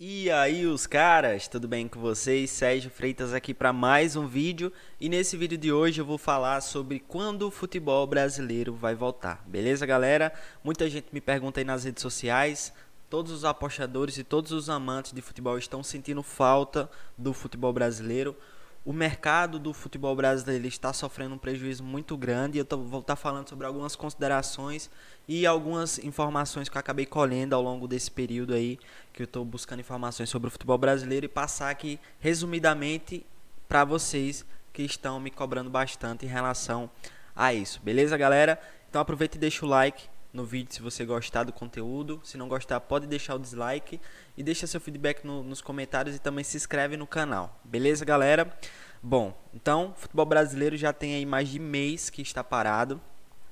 E aí, os caras, tudo bem com vocês? Sérgio Freitas aqui para mais um vídeo. E nesse vídeo de hoje eu vou falar sobre quando o futebol brasileiro vai voltar. Beleza, galera? Muita gente me pergunta aí nas redes sociais. Todos os apostadores e todos os amantes de futebol estão sentindo falta do futebol brasileiro o mercado do futebol brasileiro está sofrendo um prejuízo muito grande. Eu tô, vou estar tá falando sobre algumas considerações e algumas informações que eu acabei colhendo ao longo desse período aí, que eu estou buscando informações sobre o futebol brasileiro e passar aqui resumidamente para vocês que estão me cobrando bastante em relação a isso. Beleza, galera? Então aproveita e deixa o like, no vídeo se você gostar do conteúdo. Se não gostar, pode deixar o dislike e deixa seu feedback no, nos comentários e também se inscreve no canal. Beleza, galera? Bom, então, futebol brasileiro já tem aí mais de mês que está parado.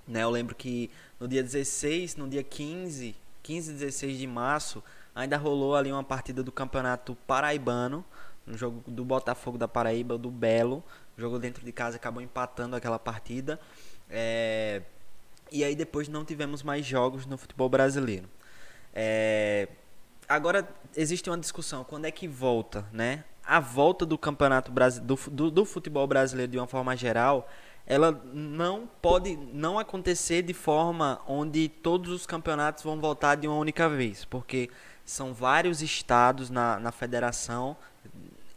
Né? Eu lembro que no dia 16, no dia 15, 15 e 16 de março, ainda rolou ali uma partida do Campeonato Paraibano, no jogo do Botafogo da Paraíba, do Belo. O jogo dentro de casa acabou empatando aquela partida. É, e aí depois não tivemos mais jogos no futebol brasileiro. É... Agora existe uma discussão, quando é que volta, né? A volta do campeonato do, do futebol brasileiro de uma forma geral, ela não pode não acontecer de forma onde todos os campeonatos vão voltar de uma única vez, porque são vários estados na, na federação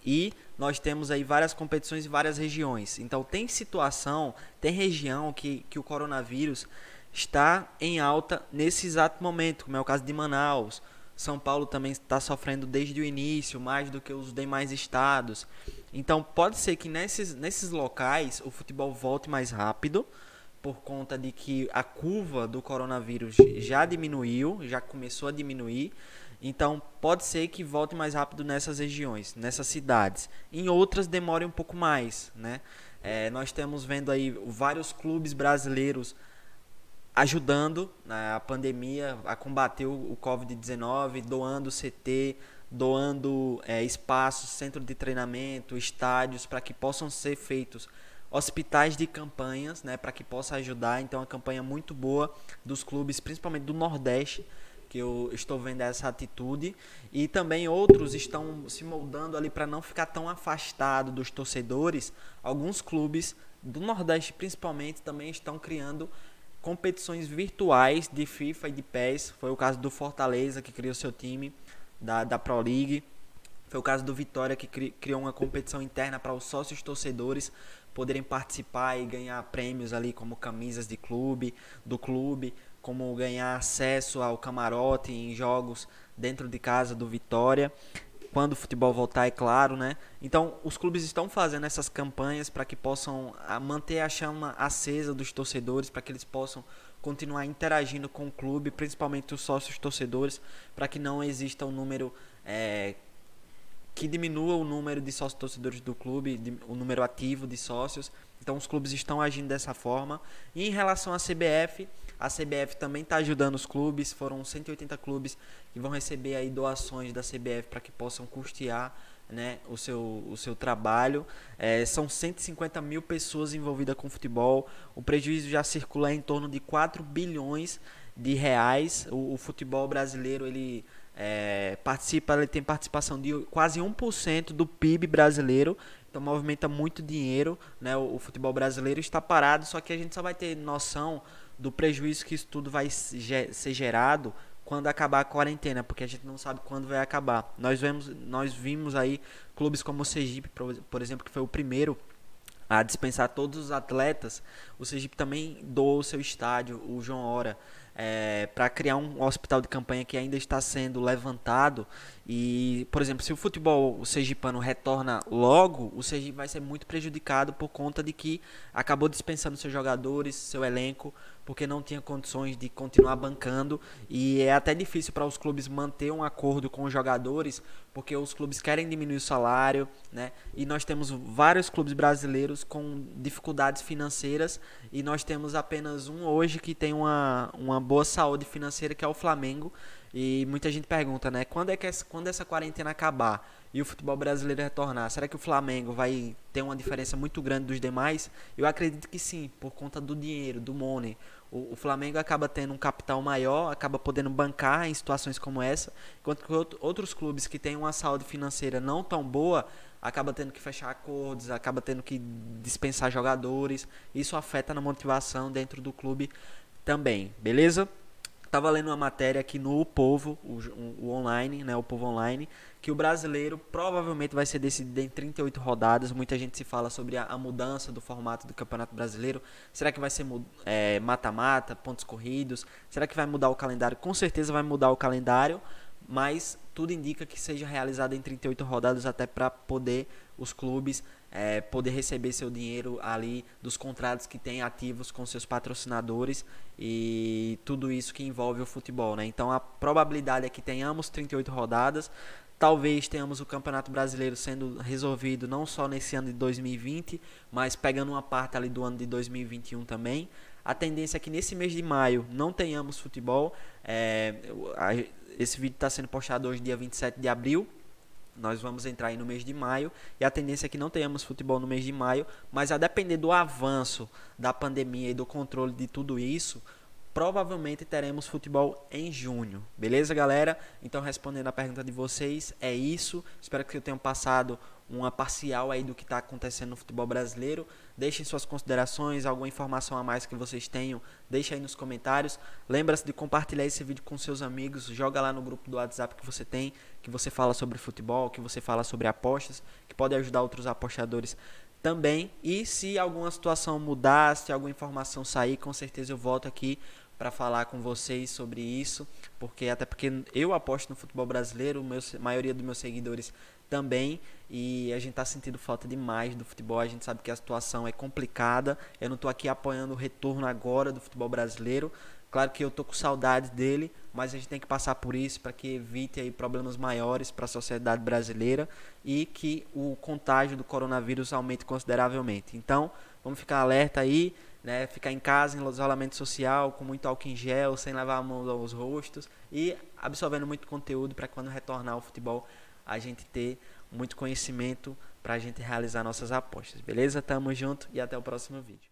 e nós temos aí várias competições em várias regiões. Então tem situação, tem região que, que o coronavírus está em alta nesse exato momento, como é o caso de Manaus. São Paulo também está sofrendo desde o início, mais do que os demais estados. Então pode ser que nesses, nesses locais o futebol volte mais rápido, por conta de que a curva do coronavírus já diminuiu, já começou a diminuir. Então, pode ser que volte mais rápido nessas regiões, nessas cidades. Em outras, demore um pouco mais, né? É, nós temos vendo aí vários clubes brasileiros ajudando né, a pandemia a combater o, o Covid-19, doando CT, doando é, espaços, centro de treinamento, estádios, para que possam ser feitos hospitais de campanhas, né, para que possa ajudar. Então, é uma campanha muito boa dos clubes, principalmente do Nordeste, que eu estou vendo essa atitude e também outros estão se moldando ali para não ficar tão afastado dos torcedores. Alguns clubes do Nordeste, principalmente, também estão criando competições virtuais de FIFA e de PES. Foi o caso do Fortaleza que criou seu time da, da Pro League. Foi o caso do Vitória que cri, criou uma competição interna para os sócios torcedores poderem participar e ganhar prêmios ali como camisas de clube, do clube, como ganhar acesso ao camarote em jogos dentro de casa do Vitória, quando o futebol voltar, é claro, né? Então, os clubes estão fazendo essas campanhas para que possam ah, manter a chama acesa dos torcedores, para que eles possam continuar interagindo com o clube, principalmente os sócios torcedores, para que não exista um número é, que diminua o número de sócios torcedores do clube, o número ativo de sócios. Então, os clubes estão agindo dessa forma. E em relação à CBF, a CBF também está ajudando os clubes, foram 180 clubes que vão receber aí doações da CBF para que possam custear né, o, seu, o seu trabalho. É, são 150 mil pessoas envolvidas com futebol. O prejuízo já circula em torno de 4 bilhões de reais. O, o futebol brasileiro ele é, participa, ele tem participação de quase 1% do PIB brasileiro. Então movimenta muito dinheiro. Né? O, o futebol brasileiro está parado, só que a gente só vai ter noção do prejuízo que isso tudo vai ser gerado quando acabar a quarentena, porque a gente não sabe quando vai acabar. Nós vemos, nós vimos aí clubes como o Sergipe, por exemplo, que foi o primeiro a dispensar todos os atletas. O Sergipe também doou o seu estádio, o João Hora é, para criar um hospital de campanha que ainda está sendo levantado. E, por exemplo, se o futebol o sergipano retorna logo, o Sergipe vai ser muito prejudicado por conta de que acabou dispensando seus jogadores, seu elenco, porque não tinha condições de continuar bancando. E é até difícil para os clubes manter um acordo com os jogadores, porque os clubes querem diminuir o salário, né? E nós temos vários clubes brasileiros com dificuldades financeiras e nós temos apenas um hoje que tem uma, uma uma boa saúde financeira, que é o Flamengo. E muita gente pergunta, né? Quando é que essa, quando essa quarentena acabar e o futebol brasileiro retornar, será que o Flamengo vai ter uma diferença muito grande dos demais? Eu acredito que sim, por conta do dinheiro, do money. O, o Flamengo acaba tendo um capital maior, acaba podendo bancar em situações como essa, enquanto que outros clubes que têm uma saúde financeira não tão boa acaba tendo que fechar acordos, acaba tendo que dispensar jogadores. Isso afeta na motivação dentro do clube também, beleza? Estava lendo uma matéria aqui no Povo, o, o, online, né, o Povo Online, que o brasileiro provavelmente vai ser decidido em 38 rodadas. Muita gente se fala sobre a, a mudança do formato do Campeonato Brasileiro. Será que vai ser é, mata-mata, é, pontos corridos? Será que vai mudar o calendário? Com certeza vai mudar o calendário, mas tudo indica que seja realizada em 38 rodadas até para poder os clubes é, poder receber seu dinheiro ali dos contratos que têm ativos com seus patrocinadores e tudo isso que envolve o futebol, né? Então a probabilidade é que tenhamos 38 rodadas, talvez tenhamos o Campeonato Brasileiro sendo resolvido não só nesse ano de 2020, mas pegando uma parte ali do ano de 2021 também. A tendência é que nesse mês de maio não tenhamos futebol. É, esse vídeo está sendo postado hoje, dia 27 de abril. Nós vamos entrar aí no mês de maio e a tendência é que não tenhamos futebol no mês de maio, mas a depender do avanço da pandemia e do controle de tudo isso, provavelmente teremos futebol em junho. Beleza, galera? Então, respondendo a pergunta de vocês, é isso. Espero que eu tenha passado uma parcial aí do que está acontecendo no futebol brasileiro. Deixem suas considerações, alguma informação a mais que vocês tenham, deixa aí nos comentários. Lembra-se de compartilhar esse vídeo com seus amigos, joga lá no grupo do WhatsApp que você tem, que você fala sobre futebol, que você fala sobre apostas, que pode ajudar outros apostadores também. E se alguma situação mudar, se alguma informação sair, com certeza eu volto aqui para falar com vocês sobre isso, porque até porque eu aposto no futebol brasileiro, meus, a maioria dos meus seguidores também, e a gente está sentindo falta demais do futebol, a gente sabe que a situação é complicada, eu não estou aqui apoiando o retorno agora do futebol brasileiro, claro que eu tô com saudade dele, mas a gente tem que passar por isso para que evite aí problemas maiores para a sociedade brasileira e que o contágio do coronavírus aumente consideravelmente. Então, vamos ficar alerta aí, né? Ficar em casa, em isolamento social, com muito álcool em gel, sem lavar a mão aos rostos e absorvendo muito conteúdo para quando retornar ao futebol a gente ter muito conhecimento para a gente realizar nossas apostas, beleza? Tamo junto e até o próximo vídeo.